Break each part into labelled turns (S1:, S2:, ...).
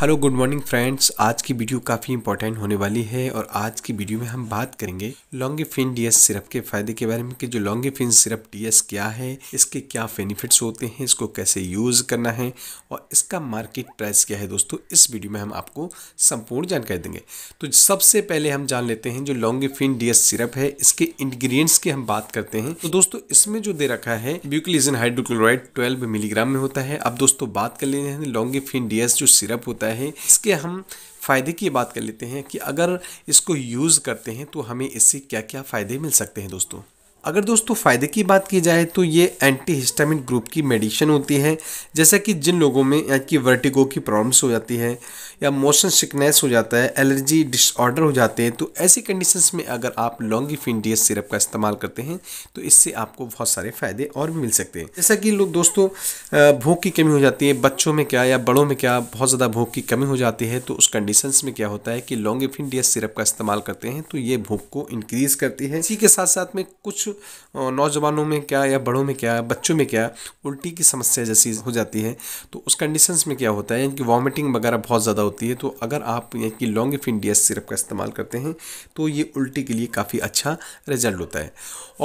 S1: hello good morning friends आज की video काफ़ी इंपॉर्टेंट होने वाली है और आज की वीडियो में हम बात करेंगे लॉन्गेफिन डीएस सिरप के फायदे के बारे में कि जो फिन सिरप डीएस क्या है इसके क्या बेनिफिट्स होते हैं इसको कैसे यूज़ करना है और इसका मार्केट प्राइस क्या है दोस्तों इस वीडियो में हम आपको संपूर्ण जानकारी देंगे तो सबसे पहले हम जान लेते हैं जो फिन डीएस सिरप है इसके इन्ग्रीडियंट्स की हम बात करते हैं तो दोस्तों इसमें जो दे रखा है ब्यूक्लिजन हाइड्रोक्लोराइड ट्वेल्व मिलीग्राम में होता है अब दोस्तों बात कर लेते हैं लॉन्गेफिन डीएस जो सिरप होता है होता है इसके हम फ़ायदे की बात कर लेते हैं कि अगर इसको यूज़ करते हैं तो हमें इससे क्या क्या फ़ायदे मिल सकते हैं दोस्तों अगर दोस्तों फ़ायदे की बात की जाए तो ये एंटी हिस्टामिन ग्रुप की मेडिसिन होती है जैसा कि जिन लोगों में यानी कि वर्टिगो की प्रॉब्लम्स हो जाती है या मोशन सिकनेस हो जाता है एलर्जी डिसऑर्डर हो जाते हैं तो ऐसी कंडीशंस में अगर आप लॉन्गी फिनडियस सिरप का इस्तेमाल करते हैं तो इससे आपको बहुत सारे फ़ायदे और मिल सकते हैं जैसा कि लोग दोस्तों भूख की कमी हो जाती है बच्चों में क्या या बड़ों में क्या बहुत ज़्यादा भूख की कमी हो जाती है तो उस कंडीशंस में क्या होता है कि लॉन्गी डी सिरप का इस्तेमाल करते हैं तो ये भूख को इनक्रीज़ करती है इसी के साथ साथ में कुछ नौजवानों में क्या या बड़ों में क्या बच्चों में क्या उल्टी की समस्या जैसी हो जाती है तो उस कंडीशंस में क्या होता है कि वॉमिटिंग वगैरह बहुत ज़्यादा होती है तो अगर आप कि लॉन्ग लॉन्गिफिन इंडिया सिरप का इस्तेमाल करते हैं तो ये उल्टी के लिए काफ़ी अच्छा रिजल्ट होता है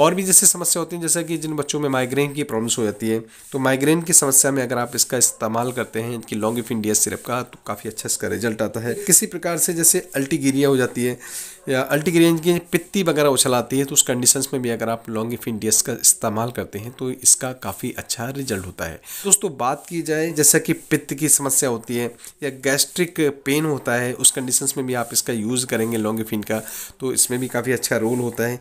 S1: और भी जैसे समस्या होती है जैसा कि जिन बच्चों में माइग्रेन की प्रॉब्लम्स हो जाती है तो माइग्रेन की समस्या में अगर आप इसका इस्तेमाल करते हैं कि लॉन्गिफिन इंडिया सिरप का तो काफ़ी अच्छा इसका रिजल्ट आता है किसी प्रकार से जैसे अल्टीगिरिया हो जाती है या अल्टीग्रेन की पित्ती वगैरह उछल आती है तो उस कंडीशंस में भी अगर आप लॉन्ग इफ इंडियस का इस्तेमाल करते हैं तो इसका काफ़ी अच्छा रिजल्ट होता है दोस्तों बात की जाए जैसा कि पित्त की समस्या होती है या गैस्ट्रिक एक पेन होता है उस कंडीशंस में भी आप इसका यूज़ करेंगे लॉन्गेफिन का तो इसमें भी काफ़ी अच्छा रोल होता है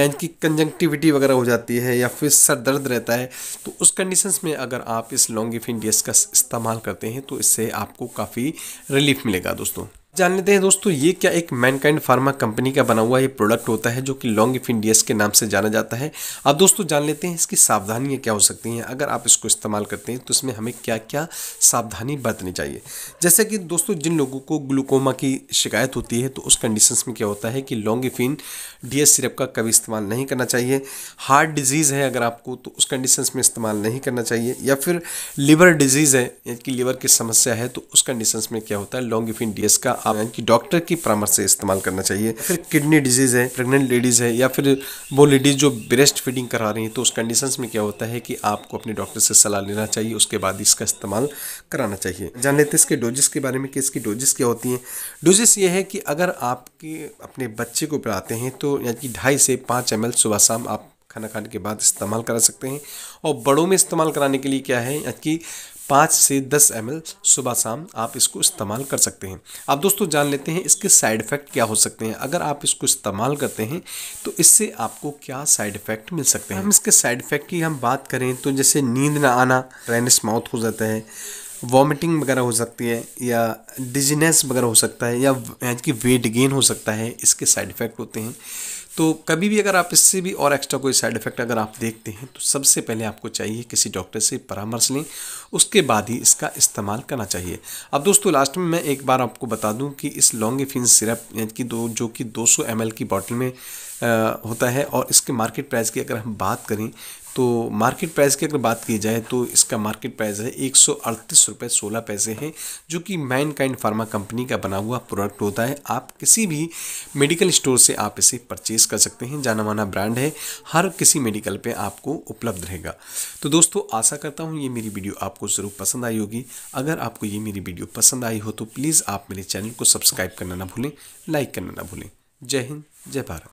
S1: यानी कि कंजंक्टिविटी वगैरह हो जाती है या फिर सर दर्द रहता है तो उस कंडीशंस में अगर आप इस लॉन्गेफिन डी का इस्तेमाल करते हैं तो इससे आपको काफ़ी रिलीफ मिलेगा दोस्तों जान लेते हैं दोस्तों ये क्या एक मैनकाइंड फार्मा कंपनी का बना हुआ ये प्रोडक्ट होता है जो कि लॉन्ग इफिन डी के नाम से जाना जाता है अब दोस्तों जान लेते हैं इसकी सावधानियाँ क्या हो सकती हैं अगर आप इसको इस्तेमाल करते हैं तो इसमें हमें क्या क्या सावधानी बरतनी चाहिए जैसे कि दोस्तों जिन लोगों को ग्लूकोमा की शिकायत होती है तो उस कंडीशन में क्या होता है कि लॉन्ग इफिन डी सिरप का कभी इस्तेमाल नहीं करना चाहिए हार्ट डिजीज़ है अगर आपको तो उस कंडीशन में इस्तेमाल नहीं करना चाहिए या फिर लीवर डिजीज़ है यानी कि लीवर की समस्या है तो उस कंडीशन में क्या होता है लॉन्ग इफिन डी का आप यानी कि डॉक्टर की परामर्श से इस्तेमाल करना चाहिए फिर किडनी डिजीज़ है प्रेग्नेंट लेडीज़ है या फिर वो लेडीज़ जो ब्रेस्ट फीडिंग करा रही हैं तो उस कंडीशन में क्या होता है कि आपको अपने डॉक्टर से सलाह लेना चाहिए उसके बाद इसका इस्तेमाल कराना चाहिए जान लेते हैं इसके डोजेस के बारे में कि इसकी डोजेस क्या होती हैं डोजेस ये है कि अगर आपके अपने बच्चे को पिलाते हैं तो यानी कि ढाई से पाँच एम सुबह शाम आप खाना खाने के बाद इस्तेमाल करा सकते हैं और बड़ों में इस्तेमाल कराने के लिए क्या है कि पाँच से दस एम सुबह शाम आप इसको इस्तेमाल कर सकते हैं अब दोस्तों जान लेते हैं इसके साइड इफ़ेक्ट क्या हो सकते हैं अगर आप इसको इस्तेमाल करते हैं तो इससे आपको क्या साइड इफ़ेक्ट मिल सकते हैं हम इसके साइड इफ़ेक्ट की हम बात करें तो जैसे नींद ना आना रेनिस माउथ हो जाता है वॉमिटिंग वगैरह हो सकती है या डिजीनेस वगैरह हो सकता है या कि वेट गेन हो सकता है इसके साइड इफ़ेक्ट होते हैं तो कभी भी अगर आप इससे भी और एक्स्ट्रा कोई साइड इफेक्ट अगर आप देखते हैं तो सबसे पहले आपको चाहिए किसी डॉक्टर से परामर्श लें उसके बाद ही इसका इस्तेमाल करना चाहिए अब दोस्तों लास्ट में मैं एक बार आपको बता दूं कि इस लॉन्गेफिन सिरप की दो जो कि 200 ml की बॉटल में आ, होता है और इसके मार्केट प्राइस की अगर हम बात करें तो मार्केट प्राइस की अगर बात की जाए तो इसका मार्केट प्राइस है एक सौ अड़तीस रुपये सोलह पैसे हैं जो कि मैन काइंड फार्मा कंपनी का बना हुआ प्रोडक्ट होता है आप किसी भी मेडिकल स्टोर से आप इसे परचेज़ कर सकते हैं जाना माना ब्रांड है हर किसी मेडिकल पे आपको उपलब्ध रहेगा तो दोस्तों आशा करता हूँ ये मेरी वीडियो आपको ज़रूर पसंद आई होगी अगर आपको ये मेरी वीडियो पसंद आई हो तो प्लीज़ आप मेरे चैनल को सब्सक्राइब करना ना भूलें लाइक करना ना भूलें जय हिंद जय भारत